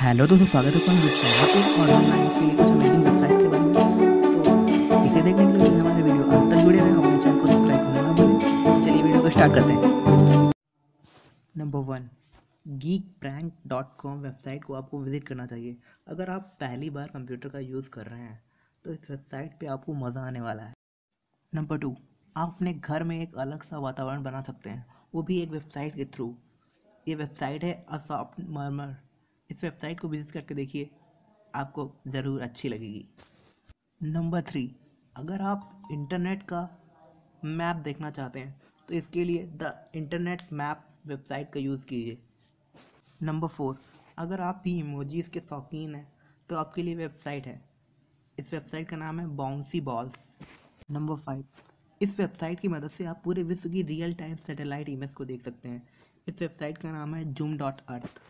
hello दोस्तों स्वागत है अपन चैनल पे और ऑनलाइन के लिए कुछ अमेजिंग वेबसाइट के बारे में तो इसे देखने के लिए हमारे वीडियो अंत तक जुड़े रहें अपने चैनल को सब्सक्राइब करना ना भूलें चलिए वीडियो को स्टार्ट करते हैं number one geek prank dot com website को आपको विजिट करना चाहिए अगर आप पहली बार कंप्यूटर का यूज़ कर रहे हैं तो इस वेबसाइट पर आपको मज़ा आने वाला है नंबर टू आप अपने घर में एक अलग सा वातावरण बना सकते हैं वो भी एक वेबसाइट के थ्रू ये वेबसाइट है असॉफ्ट मर्मर इस वेबसाइट को विजिट करके देखिए आपको ज़रूर अच्छी लगेगी नंबर थ्री अगर आप इंटरनेट का मैप देखना चाहते हैं तो इसके लिए द इंटरनेट मैप वेबसाइट का यूज़ कीजिए नंबर फोर अगर आप भी इमोजीज़ के शौकीन हैं तो आपके लिए वेबसाइट है इस वेबसाइट का नाम है बाउंसी बॉल्स नंबर फाइव इस वेबसाइट की मदद से आप पूरे विश्व की रियल टाइम सैटेलाइट इमेज को देख सकते हैं इस वेबसाइट का नाम है zoom dot earth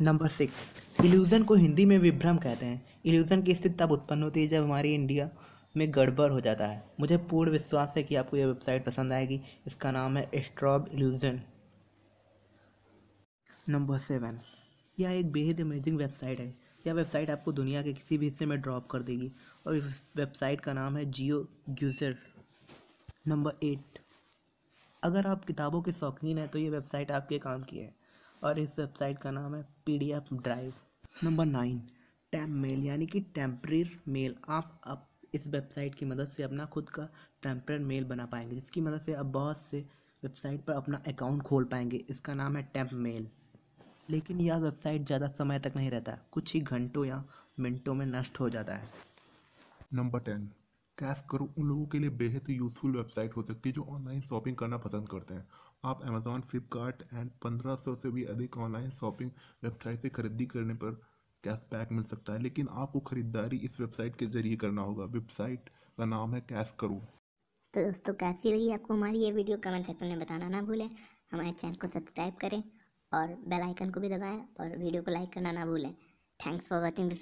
number six illusion को हिंदी में विभ्रम कहते हैं इल्यूज़न की स्थिति तब उत्पन्न होती है जब हमारी इंडिया में गड़बड़ हो जाता है मुझे पूर्ण विश्वास है कि आपको यह वेबसाइट पसंद आएगी इसका नाम है स्ट्रॉब इल्यूज़न नंबर सेवन यह एक बेहद अमेजिंग वेबसाइट है यह वेबसाइट आपको दुनिया के किसी भी हिस्से में ड्रॉप कर देगी और इस वेबसाइट का नाम है जियो गूजर नंबर एट अगर आप किताबों के शौकीन हैं तो ये वेबसाइट आपके काम की है और इस वेबसाइट का नाम है P drive number nine temp mail यानी कि टेम्प्रेर मेल आप अब इस वेबसाइट की मदद से अपना खुद का टेम्प्रेर मेल बना पाएंगे जिसकी मदद से आप बहुत से वेबसाइट पर अपना अकाउंट खोल पाएंगे इसका नाम है टैम्प मेल लेकिन यह वेबसाइट ज़्यादा समय तक नहीं रहता कुछ ही घंटों या मिनटों में नष्ट हो जाता है नंबर टेन कैश करो उन लोगों के लिए बेहद यूज़फुल वेबसाइट हो सकती है जो ऑनलाइन शॉपिंग करना पसंद करते हैं आप अमेज़ॉन फ्लिपकार्ट एंड पंद्रह सौ से भी अधिक ऑनलाइन शॉपिंग वेबसाइट से खरीदी करने पर कैशबैक मिल सकता है लेकिन आपको खरीदारी इस वेबसाइट के जरिए करना होगा वेबसाइट का नाम है कैश करो तो दोस्तों कैसी लगी आपको हमारी ये वीडियो कमेंट सेक्शन में बताना ना भूलें हमारे चैनल को सब्सक्राइब करें और बेल आइकन को भी दबाएं और वीडियो को लाइक करना ना भूलें थैंक्स फॉर वाचिंग दिस